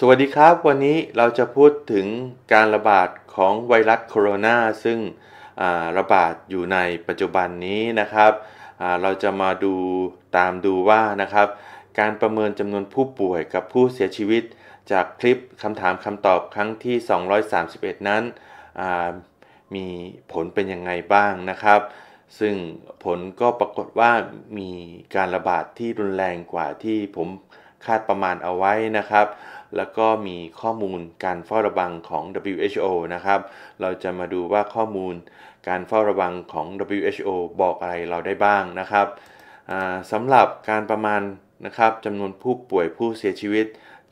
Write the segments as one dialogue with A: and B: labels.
A: สวัสดีครับวันนี้เราจะพูดถึงการระบาดของไวรัสโคโรนาซึ่งระบาดอยู่ในปัจจุบันนี้นะครับเราจะมาดูตามดูว่านะครับ การประเมินจำนวนผู้ป่วยกับผู้เสียชีวิต จากคลิปคำถามคำตอบครั้งที่ 231 นั้น มีผลเป็นยังไงบ้างนะครับ ซึ่งผลก็ปรากฏว่ามีการระบาดที่รุนแรงกว่าที่ผมคาดประมาณเอาไว้นะครับ แล้วก็มีข้อมูลการเฝ้าระวังของ WHO นะครับ เราจะมาดูว่าข้อมูลการเฝ้าระวังของ WHO บอกอะไรเราได้บ้างนะครับสำหรับการประมาณนะครับจำนวนผู้ป่วยผู้เสียชีวิต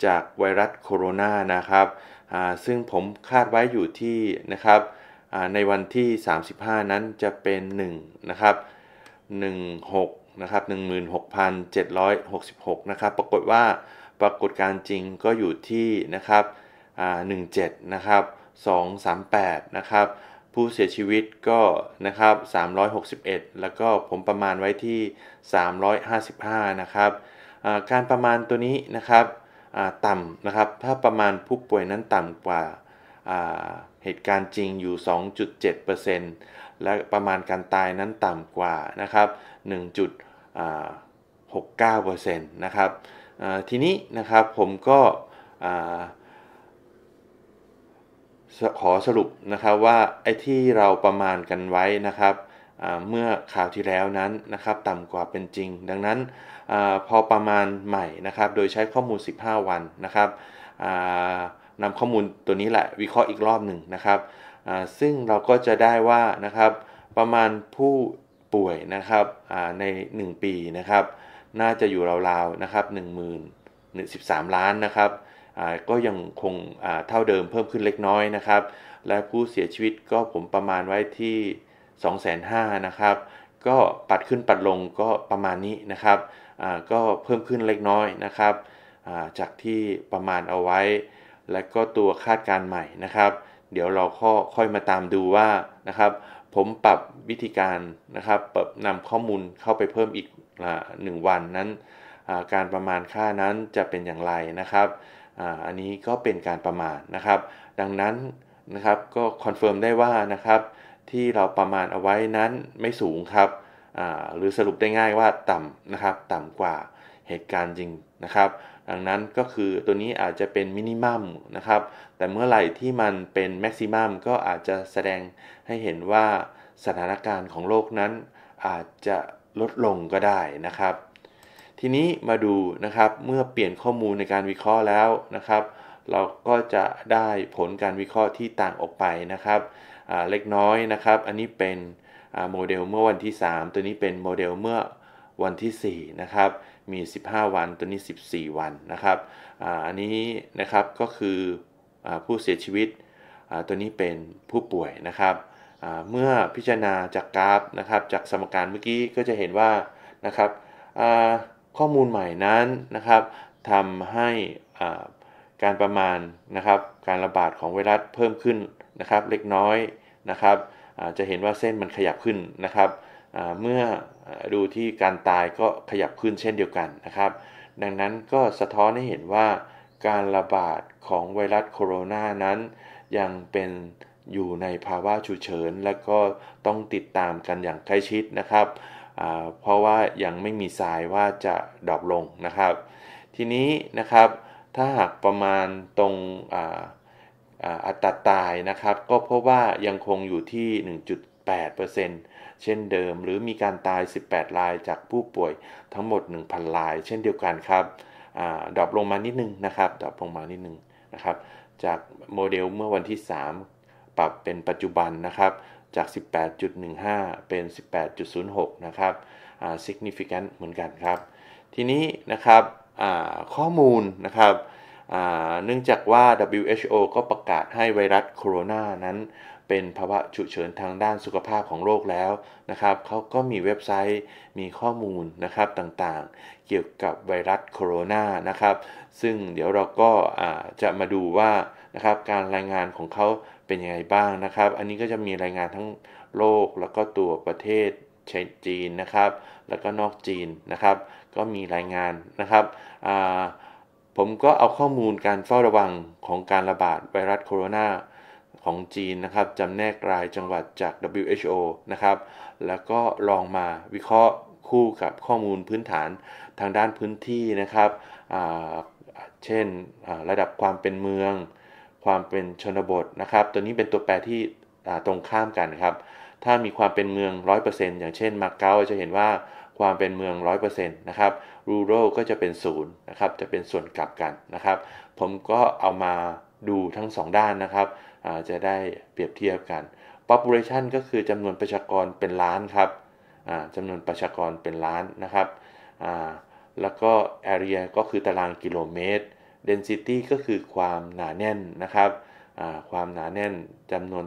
A: จากไวรัสโคโรนานะครับซึ่งผมคาดไว้อยู่ที่นะครับในวันที่ 35 นั้นจะเป็น 1 นะครับ 16นะครับ16,766นะครับปรากฏว่าปรากฏการจริงก็อยู่ที่นะครับ17นะครับ238นะครับผู้เสียชีวิตก็นะครับ361 แล้วก็ผมประมาณไว้ที่ 355นะครับการประมาณตัวนี้นะครับต่ำนะครับถ้าประมาณผู้ป่วยนั้นต่ำกว่าเหตุการณ์จริงอยู่ 2.7%และประมาณการตายนั้นต่ำกว่านะครับ69%นะครับทีนี้นะครับผมก็ขอสรุปนะครับว่าไอ้ที่เราประมาณกันไว้นะครับเมื่อข่าวที่แล้วนั้นนะครับต่ำกว่าเป็นจริง ดังนั้นอพอประมาณใหม่นะครับโดยใช้ข้อมูล 15 วันนะครับนำข้อมูลตัวนี้แหละ วิเคราะห์อีกรอบหนึ่งนะครับซึ่งเราก็จะได้ว่านะครับประมาณผู้ป่วยนะครับใน 1 ปีนะครับน่าจะอยู่ราวๆนะครับ1 0 1า3ล้านนะครับก็ยังคงเท่าเดิมเพิ่มขึ้นเล็กน้อยนะครับ และผู้เสียชีวิตก็ผมประมาณไว้ที่ 2 5 0 0 0านะครับ ก็ปัดขึ้นปัดลงก็ประมาณนี้นะครับก็เพิ่มขึ้นเล็กน้อยนะครับจากที่ประมาณเอาไว้ และก็ตัวคาดการใหม่นะครับ เดี๋ยวเราค่อยมาตามดูว่านะครับผมปรับวิธีการนะครับปรับนำข้อมูลเข้าไปเพิ่มอีกหนึ่งวันนั้นการประมาณค่านั้นจะเป็นอย่างไรนะครับ อันนี้ก็เป็นการประมาณนะครับ ดังนั้นนะครับก็คอนเฟิร์มได้ว่านะครับ ที่เราประมาณเอาไว้นั้นไม่สูงครับหรือสรุปได้ง่ายว่าต่ำนะครับ ต่ำกว่าเหตุการณ์จริงนะครับดังนั้นก็คือตัวนี้อาจจะเป็นมินิมัมนะครับแต่เมื่อไหร่ที่มันเป็นแม็กซิมัมก็อาจจะแสดงให้เห็นว่าสถานการณ์ของโลกนั้นอาจจะลดลงก็ได้นะครับ ทีนี้มาดูนะครับเมื่อเปลี่ยนข้อมูลในการวิเคราะห์แล้วนะครับ เราก็จะได้ผลการวิเคราะห์ที่ต่างออกไปนะครับเล็กน้อยนะครับ อันนี้เป็นโมเดลเมื่อวันที่3ตัวนี้เป็นโมเดลเมื่อวันที่4นะครับมี 15 วัน ตัวนี้ 14 วัน นะครับ อันนี้นะครับ ก็คืออผู้เสียชีวิตตัวนี้เป็นผู้ป่วยนะครับ เมื่อพิจารณาจากกราฟนะครับ จากสมการเมื่อกี้ก็จะเห็นว่า นะครับข้อมูลใหม่นั้นนะครับทำให้การประมาณนะครับ การระบาดของไวรัสเพิ่มขึ้นนะครับ เล็กน้อยนะครับ จะเห็นว่าเส้นมันขยับขึ้นนะครับเมื่อดูที่การตายก็ขยับขึ้นเช่นเดียวกันนะครับ ดังนั้นก็สะท้อนให้เห็นว่า การระบาดของไวรัสโคโรนานั้น ยังเป็นอยู่ในภาวะฉุกเฉิน และก็ต้องติดตามกันอย่างใกล้ชิดนะครับ เพราะว่ายังไม่มีสายว่าจะดรอปลงนะครับ ทีนี้นะครับ ถ้าหากประมาณตรงอัตราตายนะครับก็พบว่ายังคงอยู่ที่ 1.8%เเช่นเดิมหรือมีการตาย 18 รายจากผู้ป่วยทั้งหมด 1,000 ราย เช่นเดียวกันครับ ดอบลงมานิดนึงนะครับ ดอบลงมานิดนึงนะครับ จากโมเดลเมื่อวันที่ 3 ปรับเป็นปัจจุบันนะครับ จาก 18.15 เป็น 18.06 นะครับ significant เหมือนกันครับ ทีนี้นะครับข้อมูลนะครับ เนื่องจากว่า WHO ก็ประกาศให้ไวรัสโคโรนานั้นเป็นภาวะฉุกเฉินทางด้านสุขภาพของโลกแล้วนะครับ เขาก็มีเว็บไซต์มีข้อมูลนะครับต่างๆ เกี่ยวกับไวรัสโคโรนานะครับ ซึ่งเดี๋ยวเราก็จะมาดูว่านะครับการรายงานของเขาเป็นยังไงบ้างนะครับ อันนี้ก็จะมีรายงานทั้งโลกแล้วก็ตัวประเทศจีนนะครับแล้วก็นอกจีนนะครับ ก็มีรายงานนะครับผมก็เอาข้อมูลการเฝ้าระวังของการระบาดไวรัสโคโรนาของจีนนะครับจำแนกรายจังหวัดจาก WHO นะครับ แล้วก็ลองมาวิเคราะห์คู่กับข้อมูลพื้นฐานทางด้านพื้นที่นะครับเช่นระดับความเป็นเมือง ความเป็นชนบทนะครับ ตัวนี้เป็นตัวแปรที่ตรงข้ามกันครับ ถ้ามีความเป็นเมือง 100%อย่างเช่นมาเก๊าจะเห็นว่าความเป็นเมือง 100%นะครับรูโรก็จะเป็นศูนย์นะครับจะเป็นส่วนกลับกันนะครับ ผมก็เอามาดูทั้ง 2 ด้านนะครับจะได้เปรียบเทียบกัน population ก็คือจำนวนประชากรเป็นล้านครับ จำนวนประชากรเป็นล้านนะครับ แล้วก็ area ก็คือตารางกิโลเมตร density ก็คือความหนาแน่นนะครับ ความหนาแน่นจำนวน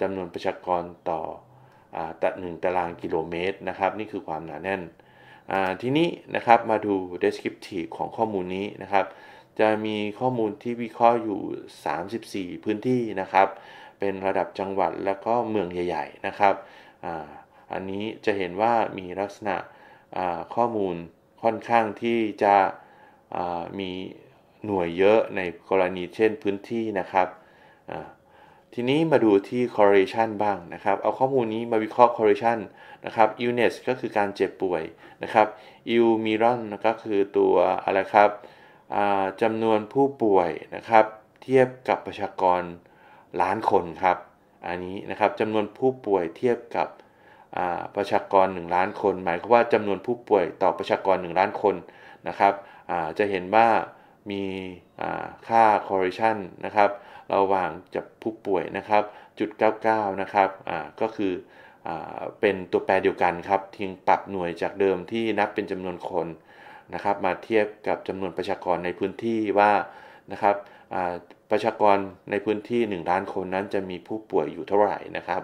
A: จำนวนประชากรต่อตัดหนึ่งตารางกิโลเมตรนะครับนี่คือความหนาแน่น ทีนี้นะครับมาดู descriptive ของข้อมูลนี้นะครับจะมีข้อมูลที่วิเคราะห์อยู่ 34 พื้นที่นะครับ เป็นระดับจังหวัดแล้วก็เมืองใหญ่ ๆ นะครับออันนี้จะเห็นว่ามีลักษณะข้อมูลค่อนข้างที่จะมีหน่วยเยอะในกรณีเช่นพื้นที่นะครับ ทีนี้มาดูที่ correlation บ้างนะครับ เอาข้อมูลนี้มาวิเคราะห์ correlation นะครับ illness ก็คือการเจ็บป่วยนะครับ ill m i r o n ก็คือตัวอะไรครับจำนวนผู้ป่วยนะครับเทียบกับประชากรล้านคนครับอันนี้นะครับจำนวนผู้ป่วยเทียบกับประชากร1ล้านคนหมายความว่าจำนวนผู้ป่วยต่อประชากร1ล้านคนนะครับจะเห็นว่ามีค่า correlation นะครับระหว่างจากผู้ป่วยนะครับจุด99นะครับก็คืออเป็นตัวแปรเดียวกันครับเพียงปรับหน่วยจากเดิมที่นับเป็นจำนวนคนนะครับมาเทียบกับจำนวนประชากรในพื้นที่ว่านะครับประชากรในพื้นที่1ล้านคนนั้นจะมีผู้ป่วยอยู่เท่าไหร่นะครับ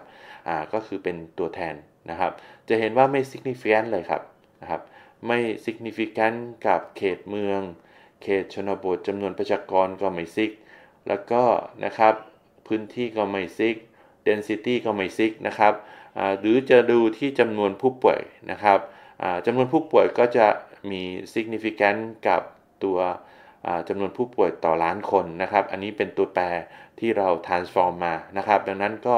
A: ก็คือเป็นตัวแทนนะครับจะเห็นว่าไม่ significant เลยครับนะครับไม่ significant กับเขตเมือง เขตชนบทจำนวนประชากรก็ไม่ซิกแล้วก็นะครับพื้นที่ก็ไม่ซิก density ก็ไม่ซิกนะครับหรือจะดูที่จำนวนผู้ป่วยนะครับจำนวนผู้ป่วยก็จะมี significant กับตัวจำนวนผู้ป่วยต่อล้านคนนะครับ อันนี้เป็นตัวแปรที่เรา transform มานะครับ ดังนั้นก็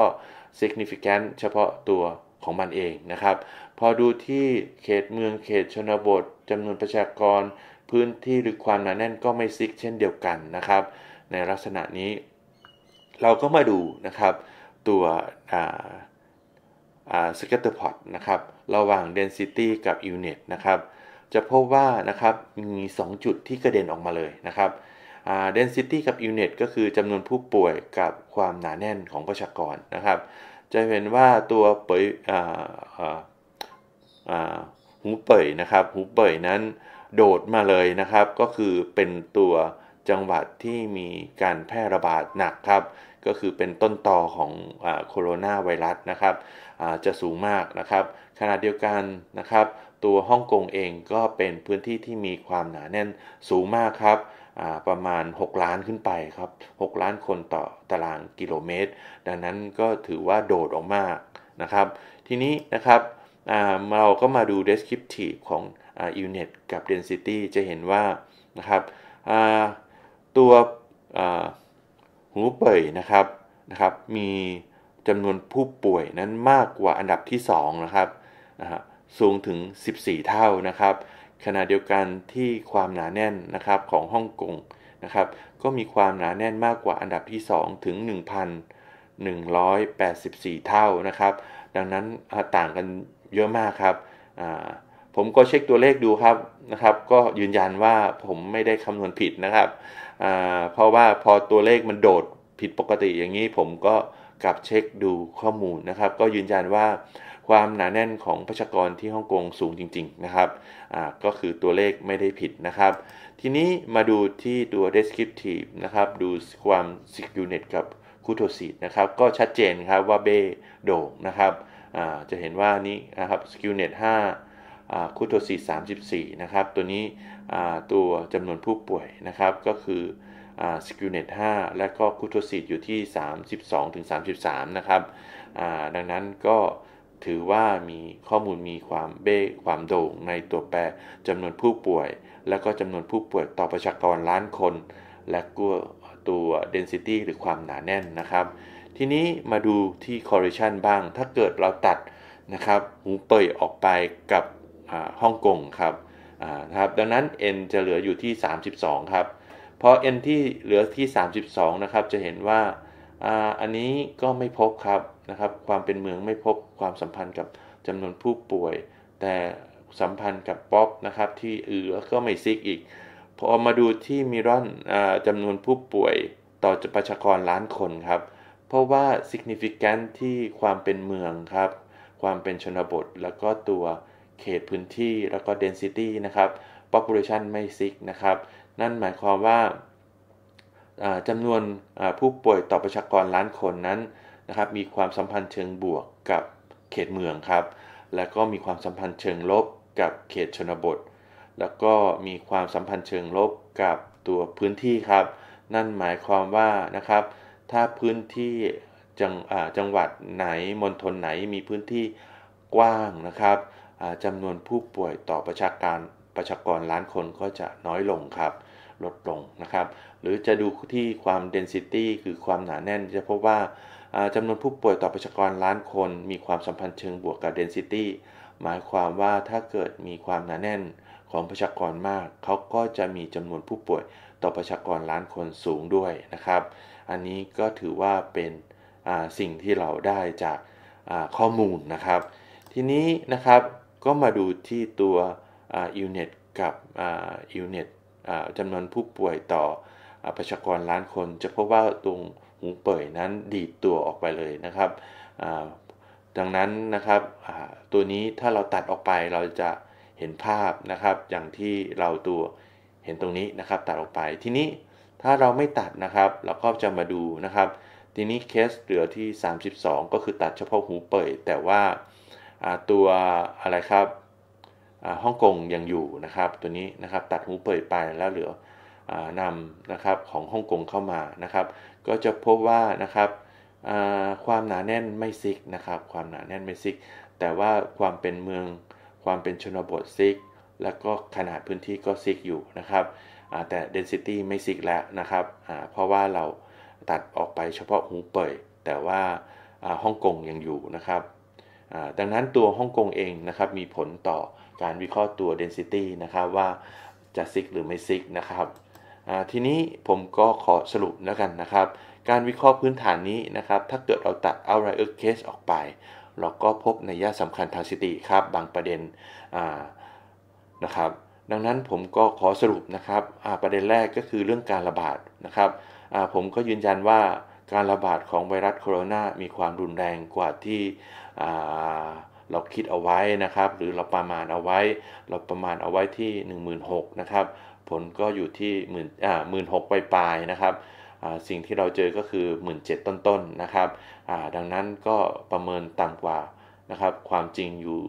A: significant เฉพาะตัวของมันเองนะครับ พอดูที่เขตเมืองเขตชนบทจำนวนประชากรพื้นที่หรือความหนาแน่นก็ไม่ซิกเช่นเดียวกันนะครับ ในลักษณะนี้เราก็มาดูนะครับตัวสเกตเตอร์พอตนะครับ ระหว่าง density กับ unit นะครับจะพบว่านะครับมี 2 จุดที่กระเด็นออกมาเลยนะครับ density กับ unit ก็คือจำนวนผู้ป่วยกับความหนาแน่นของประชากรนะครับ จะเห็นว่าตัวเปยหูเป่ยนะครับหูเป่ยนั้นโดดมาเลยนะครับ ก็คือเป็นตัวจังหวัดที่มีการแพร่ระบาดหนักครับก็คือเป็นต้นตอของโคโรนาไวรัสนะครับจะสูงมากนะครับขณะเดียวกันนะครับ ตัวฮ่องกงเองก็เป็นพื้นที่ที่มีความหนาแน่นสูงมากครับประมาณ 6 ล้านขึ้นไปครับ 6 ล้านคนต่อตารางกิโลเมตร ดังนั้นก็ถือว่าโดดออกมากนะครับ ทีนี้นะครับเราก็มาดู descriptive ของ unit กับ density จะเห็นว่า นะครับตัวหูเป่ยนะครับนะครับมีจำนวนผู้ป่วยนั้นมากกว่าอันดับที่2นะครับสูงถึง 14 เท่านะครับ ขณะเดียวกันที่ความหนาแน่นนะครับของฮ่องกงนะครับ ก็มีความหนาแน่นมากกว่าอันดับที่2ถึง 1,184 เท่านะครับ ดังนั้นต่างกันเยอะมากครับ ผมก็เช็คตัวเลขดูครับนะครับ ก็ยืนยันว่าผมไม่ได้คำนวณผิดนะครับ เพราะว่าพอตัวเลขมันโดดผิดปกติอย่างนี้ผมก็กับเช็คดูข้อมูลนะครับ ก็ยืนยันว่าความหนาแน่นของประชากรที่ฮ่องกงสูงจริง ๆนะครับก็คือตัวเลขไม่ได้ผิดนะครับ ทีนี้มาดูที่ตัว descriptive นะครับ ดูความ s i c unit กับคูโทซีดนะครับ ก็ชัดเจนครับว่าเบ้โด่งนะครับจะเห็นว่านี้นะครับสกิลเน t ตห้าคูโทซีสามสิบสี่นะครับตัวนี้ตัวจำนวนผู้ป่วยนะครับก็คือสกิลเน็ต5และก็คูโทซิตอยู่ที่ 32-33 นะครับ ดังนั้นก็ถือว่ามีข้อมูลมีความเบ้ความโด่งในตัวแปรจำนวนผู้ป่วย และก็จำนวนผู้ป่วยต่อประชากรล้านคน และก็ตัว density หรือความหนาแน่นนะครับ ทีนี้มาดูที่ correlation บ้าง ถ้าเกิดเราตัดนะครับหูเป่ยออกไปกับฮ่องกงครับนะครับ ดังนั้น n จะเหลืออยู่ที่ 32 ครับพอ n ที่เหลือที่ 32 นะครับ จะเห็นว่าอันนี้ก็ไม่พบครับ นะครับ ความเป็นเมืองไม่พบความสัมพันธ์กับจำนวนผู้ป่วย แต่สัมพันธ์กับป๊อปนะครับที่เอือก็ไม่ซิกอีก พอมาดูที่มิรอนจำนวนผู้ป่วยต่อประชากรล้านคนครับ เพราะว่า significant ที่ความเป็นเมืองครับ ความเป็นชนบท แล้วก็ตัวเขตพื้นที่ แล้วก็ density นะครับ population ไม่ซิกนะครับนั่นหมายความว่าจำนวนผู้ป่วยต่อประชากรล้านคนนั้นนะครับมีความสัมพันธ์เชิงบวกกับเขตเมืองครับ แล้วก็มีความสัมพันธ์เชิงลบกับเขตชนบท แล้วก็มีความสัมพันธ์เชิงลบกับตัวพื้นที่ครับ นั่นหมายความว่า นะครับ ถ้าพื้นที่จังจังหวัดไหนมณฑลไหนมีพื้นที่กว้างนะครับจำนวนผู้ป่วยต่อประชากรประชากรล้านคนก็จะน้อยลงครับลดลงนะครับ หรือจะดูที่ความ density คือความหนาแน่นจะพบว่าจำนวนผู้ป่วยต่อประชากรล้านคน มีความสัมพันธ์เชิงบวกกับ density หมายความว่าถ้าเกิดมีความหนาแน่นของประชากรมาก เขาก็จะมีจำนวนผู้ป่วยต่อประชากรล้านคนสูงด้วยนะครับ อันนี้ก็ถือว่าเป็นสิ่งที่เราได้จากข้อมูลนะครับ ทีนี้นะครับก็มาดูที่ตัวอิเนิตกับอิเนิตจำนวนผู้ป่วยต่อประชากรล้านคนจะพบว่าตรงหูเป่ยนั้นดีดตัวออกไปเลยนะครับดังนั้นนะครับตัวนี้ถ้าเราตัดออกไปเราจะเห็นภาพนะครับ อย่างที่เราตัวเห็นตรงนี้นะครับ ตัดออกไปทีนี้ถ้าเราไม่ตัดนะครับเราก็จะมาดูนะครับทีนี้เคสเหลือที่ 32 ก็คือตัดเฉพาะหูเป่ยแต่ว่าตัวอะไรครับฮ่องกงยังอยู่นะครับตัวนี้นะครับตัดหูเป่ยไปแล้วเหลือนำนะครับของฮ่องกงเข้ามานะครับ ก็จะพบว่านะครับความหนาแน่นไม่ซิกนะครับ ความหนาแน่นไม่ซิกแต่ว่าความเป็นเมืองความเป็นชนบทซิกแล้วก็ขนาดพื้นที่ก็ซิกอยู่นะครับแต่เดนซิตี้ไม่ซิกแล้วนะครับเพราะว่าเราตัดออกไปเฉพาะหูเป่ยแต่ว่าฮ่องกงยังอยู่นะครับดังนั้นตัวฮ่องกงเองนะครับมีผลต่อการวิเคราะห์ตัว density นะครับว่าจะซิกหรือไม่ซิกนะครับทีนี้ผมก็ขอสรุปแล้วกันนะครับ การวิเคราะห์พื้นฐานนี้นะครับถ้าเกิดเราตัดเอาไร e อ c a s เคสออกไป เราก็พบในย่าสำคัญทางสติครับบางประเด็นนะครับดังนั้นผมก็ขอสรุปนะครับประเด็นแรกก็คือเรื่องการระบาดนะครับผมก็ยืนยันว่าการระบาดของไวรัสโคโรนา มีความรุนแรงกว่าที่เราคิดเอาไว้นะครับ หรือเราประมาณเอาไว้ เราประมาณเอาไว้ที่ 16,000 นะครับ ผลก็อยู่ที่หมื่นไหปลายๆนะครับ สิ่งที่เราเจอก็คือ 17,000ต้นๆนนะครับดังนั้นก็ประเมินต่ำกว่านะครับ ความจริงอยู่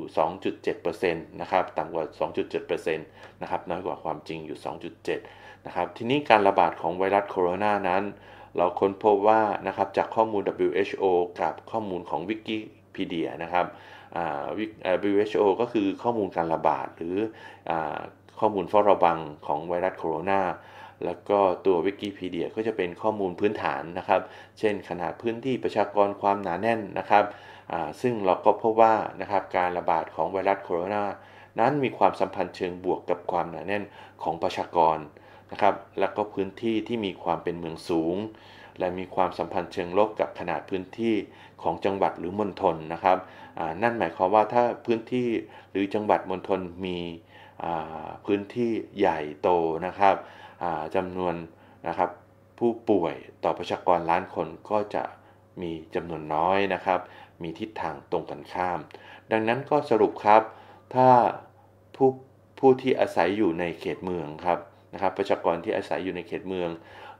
A: 2.7%นะครับ ต่ำกว่า2.7%นะครับ น้อยกว่าความจริงอยู่ 2.7%นะครับ ทีนี้การระบาดของไวรัสโคโรนานั้นเราค้นพบว่านะครับจากข้อมูล WHO กับข้อมูลของวิกิพีเดียนะครับ WHO ก็คือข้อมูลการระบาดหรือข้อมูลเฝ้าระวังของไวรัสโคโรนา แล้วก็ตัววิกิพีเดียก็จะเป็นข้อมูลพื้นฐานนะครับ เช่นขนาดพื้นที่ประชากรความหนาแน่นนะครับ ซึ่งเราก็พบว่านะครับการระบาดของไวรัสโคโรนานั้นมีความสัมพันธ์เชิงบวกกับความหนาแน่นของประชากระครับแล้วก็พื้นที่ที่มีความเป็นเมืองสูง และมีความสัมพันธ์เชิงลบกับขนาดพื้นที่ของจังหวัดหรือมณฑลนะครับ นั่นหมายความว่าถ้าพื้นที่หรือจังหวัดมณฑลมีพื้นที่ใหญ่โตนะครับจำนวนนะครับ ผู้ป่วยต่อประชากรล้านคนก็จะมีจำนวนน้อยนะครับ มีทิศทางตรงกันข้าม ดังนั้นก็สรุปครับถ้าผู้ผู้ที่อาศัยอยู่ในเขตเมืองครับนะครับ ประชากรที่อาศัยอยู่ในเขตเมือง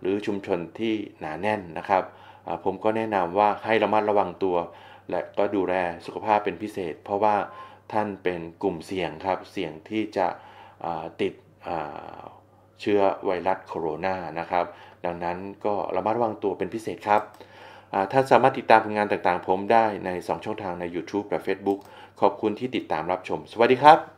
A: หรือชุมชนที่หนาแน่นนะครับ ผมก็แนะนำว่าให้ระมัดระวังตัว และก็ดูแลสุขภาพเป็นพิเศษ เพราะว่าท่านเป็นกลุ่มเสี่ยงครับ เสี่ยงที่จะติดเชื้อไวรัสโคโรนานะครับ ดังนั้นก็ระมัดระวังตัวเป็นพิเศษครับท่านสามารถติดตามผลงานต่างๆ ผมได้ใน 2 ช่องทางใน YouTube และ Facebook ขอบคุณที่ติดตามรับชม สวัสดีครับ